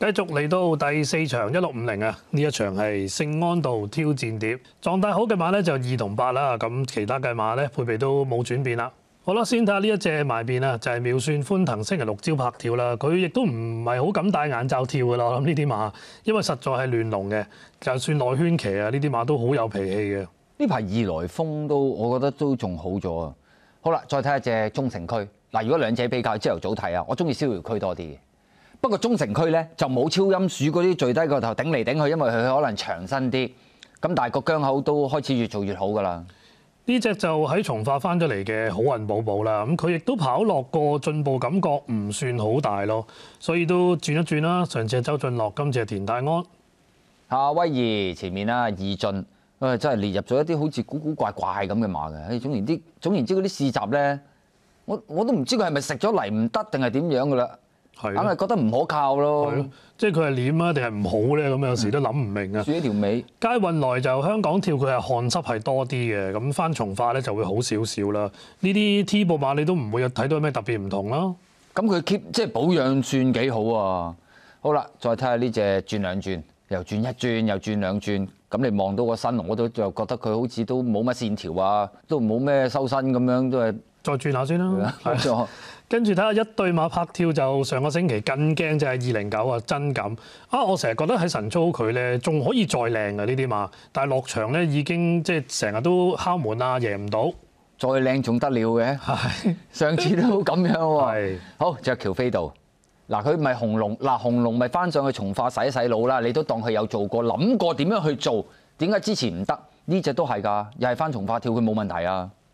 繼續嚟到第四場一六五零啊！呢一場係聖安道挑戰碟，狀態好嘅馬咧就二同八啦。咁其他嘅馬咧配備都冇轉變啦。好啦，先睇下呢一隻埋邊啊，就係妙算歡騰星期六招拍跳啦。佢亦都唔係好敢戴眼罩跳噶啦。我諗呢啲馬，因為實在係亂龍嘅，就算內圈騎啊，呢啲馬都好有脾氣嘅。呢排二來風都，我覺得都仲好咗啊。好啦，再睇一隻中城區嗱，如果兩者比較朝頭早睇啊，我中意逍遙區多啲嘅。不過中城區咧就冇超音鼠嗰啲最低個頭頂嚟頂去，因為佢可能長身啲。咁但係個疆口都開始越做越好㗎啦。呢只就喺從化翻咗嚟嘅好運寶寶啦。咁佢亦都跑落個進步感覺唔算好大咯。所以都轉一轉啦。次係周俊樂，次係田大安。夏威爾前面啦，二進，誒真係列入咗一啲好似古古怪怪咁嘅馬嘅。唉，總言之，總言之嗰啲試集咧，我我都唔知佢係咪食咗嚟唔得定係點樣㗎啦。係，硬係覺得唔可靠咯。係咯，即係佢係攣啊，定係唔好咧？咁有時都諗唔明啊。住一條尾。街運來就香港跳，佢係汗濕係多啲嘅。咁翻從化咧就會好少少啦。呢啲 T 步馬你都唔會睇到咩特別唔同啦。咁佢 keep 即係保養算幾好啊。好啦，再睇下呢只轉兩轉，又轉一轉，又轉兩轉。咁你望到個身我都就覺得佢好似都冇乜線條啊，都冇咩修身咁樣都係。再轉下先啦，跟住睇下一對馬拍跳就上個星期更驚就係二零九啊，真咁啊！我成日覺得喺神操佢咧仲可以再靚嘅呢啲馬，但係落場咧已經即係成日都敲門啊，贏唔到。再靚仲得了嘅，上次都咁樣喎。好，著喬飛度嗱，佢咪紅龍嗱，紅龍咪翻上去從化洗洗腦啦，你都當佢有做過諗過點樣去做，點解之前唔得？呢只都係㗎，又係翻從化跳，佢冇問題啊。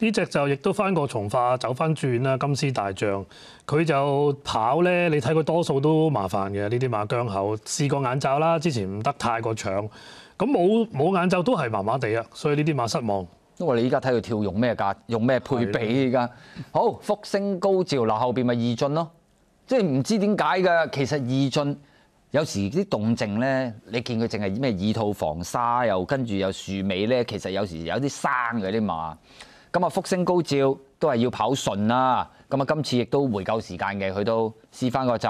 呢只就亦都翻過重化走翻轉啦。金絲大將佢就跑咧，你睇佢多數都麻煩嘅。呢啲馬疆口試過眼罩啦，之前唔得，太過搶，咁冇冇眼罩都係麻麻地啊。所以呢啲馬失望。因為你依家睇佢跳用咩價，用咩配備依家好福星高照嗱，後邊咪二進咯，即係唔知點解嘅。其實二進有時啲動靜咧，你見佢淨係咩二套防沙又跟住又樹尾咧，其實有時有啲生嘅啲馬。咁啊，福星高照都係要跑順啦。咁啊，今次亦都回夠時間嘅，佢都試翻個集。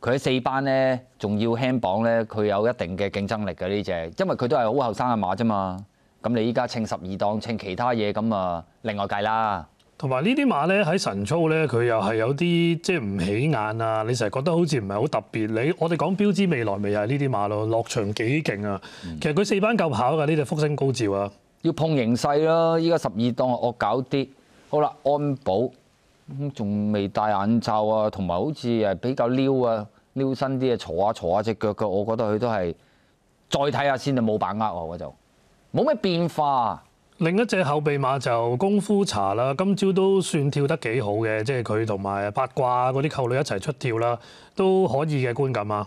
佢喺四班咧，仲要輕磅咧，佢有一定嘅競爭力嘅呢只，因為佢都係好後生嘅馬啫嘛。咁你依家稱十二檔稱其他嘢咁啊，另外計啦。同埋呢啲馬咧喺神操咧，佢又係有啲即係唔起眼啊。你成日覺得好似唔係好特別。你我哋講標誌未來未係呢啲馬咯，落場幾勁啊。其實佢四班夠跑㗎呢只福星高照啊。要碰形勢啦！依家十二檔惡搞啲，好啦，安保仲未戴眼罩啊，同埋好似誒比較撩啊，撩身啲啊，坐下坐下只腳嘅，我覺得佢都係再睇下先，就冇把握我就冇咩變化。另一隻後備馬就功夫茶啦，今朝都算跳得幾好嘅，即係佢同埋八卦嗰啲扣女一齊出跳啦，都可以嘅觀感啊。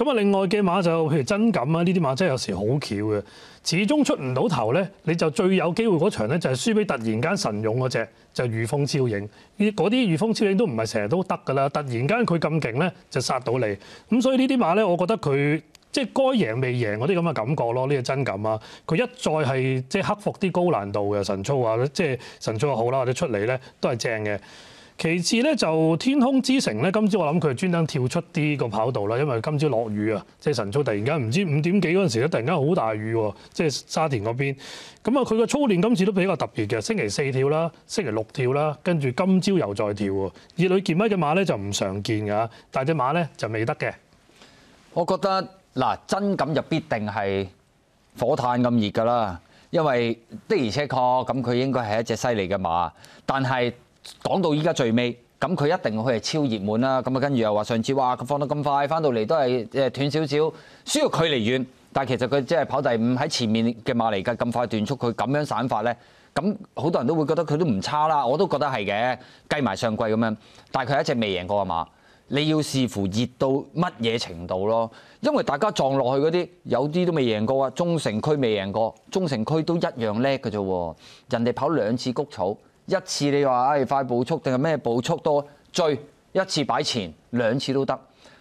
咁啊，另外嘅馬就譬如真感啊，呢啲馬真係有時好巧嘅，始終出唔到頭咧，你就最有機會嗰場咧就係輸俾突然間神勇嗰只，就御風超影。嗰啲御風超影都唔係成日都得㗎啦，突然間佢咁勁咧就殺到你。咁所以呢啲馬咧，我覺得佢即係該贏未贏嗰啲咁嘅感覺咯。呢個真感啊，佢一再係即係克服啲高難度嘅神操啊，即係神操好啦，或者出嚟咧都係正嘅。其次咧就天空之城咧，今朝我諗佢專登跳出啲個跑道啦，因為今朝落雨啊，即係神速突然間唔知五點幾嗰陣時咧，突然間好大雨喎，即係沙田嗰邊。咁啊，佢嘅操練今次都比較特別嘅，星期四跳啦，星期六跳啦，跟住今朝又再跳喎。熱女健威嘅馬咧就唔常見㗎，但係只馬咧就未得嘅。我覺得嗱，真敢就必定係火炭咁熱㗎啦，因為的而且確咁，佢應該係一隻犀利嘅馬，但係。講到依家最尾，咁佢一定佢係超熱門啦。咁啊，跟住又話上次哇，佢放得咁快，翻到嚟都係誒斷少少，需要距離遠，但其實佢即係跑第五喺前面嘅馬嚟嘅，咁快斷速佢咁樣散法咧，咁好多人都會覺得佢都唔差啦。我都覺得係嘅，計埋上季咁樣，但係佢一隻未贏過嘅馬。你要視乎熱到乜嘢程度咯，因為大家撞落去嗰啲有啲都未贏過啊，中城區未贏過，中城區都一樣叻嘅啫喎，人哋跑兩次谷草。一次你話唉快步速定係咩步速多追一次擺前兩次都得，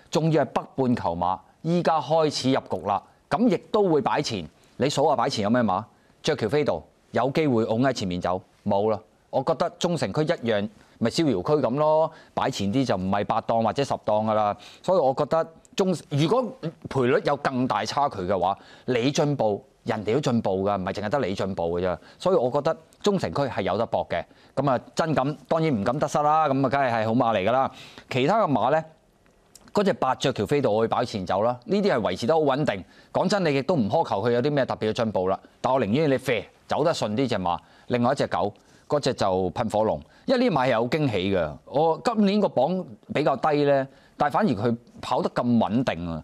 仲要係北半球馬，依家開始入局啦，咁亦都會擺前。你數下擺前有咩馬？雀橋飛度有機會拱喺前面走，冇啦。我覺得中城區一樣咪逍遙區咁咯，擺前啲就唔係八檔或者十檔噶啦。所以我覺得中如果賠率有更大差距嘅話，你進步。人哋都進步㗎，唔係淨係得你進步㗎啫。所以我覺得中城區係有得搏嘅。咁啊，真敢當然唔敢得失啦。咁啊，梗係係好馬嚟㗎啦。其他嘅馬呢，嗰只八雀橋飛到我去擺前走啦。呢啲係維持得好穩定。講真，你亦都唔苛求佢有啲咩特別嘅進步啦。但我寧願你飛走得順啲只馬。另外一隻狗，嗰只就噴火龍。因為呢馬係有驚喜㗎。我今年個榜比較低呢，但反而佢跑得咁穩定啊。